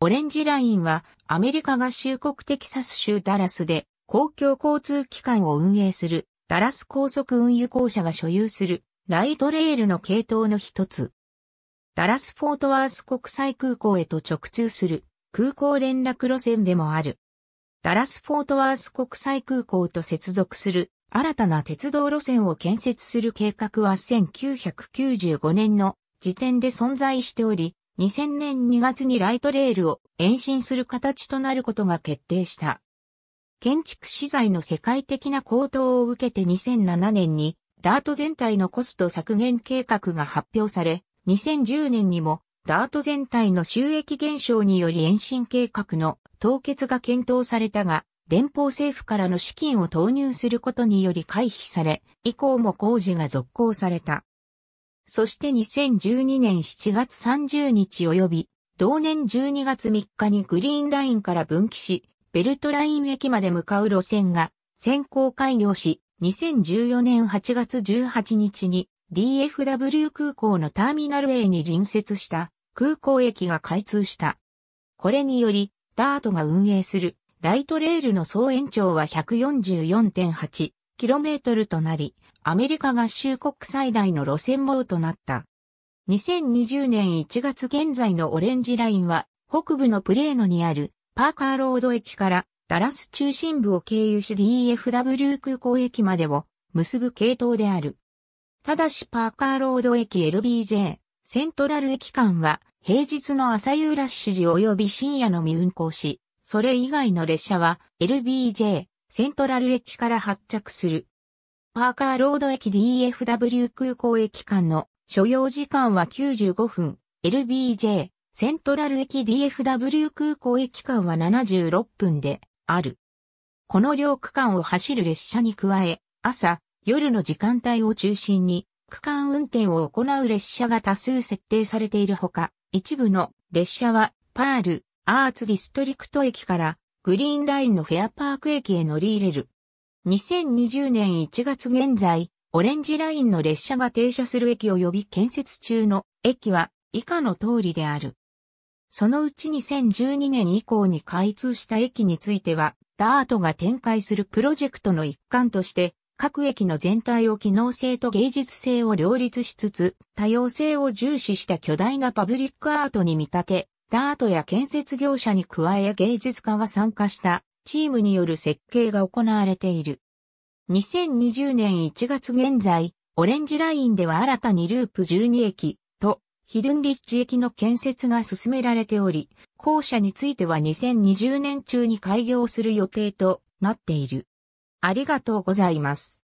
オレンジラインはアメリカ合衆国テキサス州ダラスで公共交通機関を運営するダラス高速運輸公社が所有するライトレールの系統の一つ。ダラスフォートワース国際空港へと直通する空港連絡路線でもある。ダラスフォートワース国際空港と接続する新たな鉄道路線を建設する計画は1995年の時点で存在しており、2000年2月にライトレールを延伸する形となることが決定した。建築資材の世界的な高騰を受けて2007年にダート全体のコスト削減計画が発表され、2010年にもダート全体の収益減少により延伸計画の凍結が検討されたが、連邦政府からの資金を投入することにより回避され、以降も工事が続行された。そして2012年7月30日及び、同年12月3日にグリーンラインから分岐し、ベルトライン駅まで向かう路線が先行開業し、2014年8月18日に DFW 空港のターミナル A に隣接した空港駅が開通した。これにより、ダートが運営するライトレールの総延長は144.8 km となり、アメリカ合衆国最大の路線網となった。2020年1月現在のオレンジラインは、北部のプレーノにあるパーカーロード駅からダラス中心部を経由し DFW 空港駅までを結ぶ系統である。ただしパーカーロード駅 LBJ、セントラル駅間は平日の朝夕ラッシュ時及び深夜のみ運行し、それ以外の列車は LBJ、セントラル駅から発着する。パーカーロード駅 DFW 空港駅間の所要時間は95分、LBJ、セントラル駅 DFW 空港駅間は76分である。この両区間を走る列車に加え、朝、夜の時間帯を中心に、区間運転を行う列車が多数設定されているほか、一部の列車は、パール、アーツディストリクト駅から、グリーンラインのフェアパーク駅へ乗り入れる。2020年1月現在、オレンジラインの列車が停車する駅及び建設中の駅は以下の通りである。そのうち2012年以降に開通した駅については、ダートが展開するプロジェクトの一環として、各駅の全体を機能性と芸術性を両立しつつ、多様性を重視した巨大なパブリックアートに見立て、ダートや建設業者に加え芸術家が参加したチームによる設計が行われている。2020年1月現在、オレンジラインでは新たにループ12駅とヒドゥンリッチ駅の建設が進められており、校舎については2020年中に開業する予定となっている。ありがとうございます。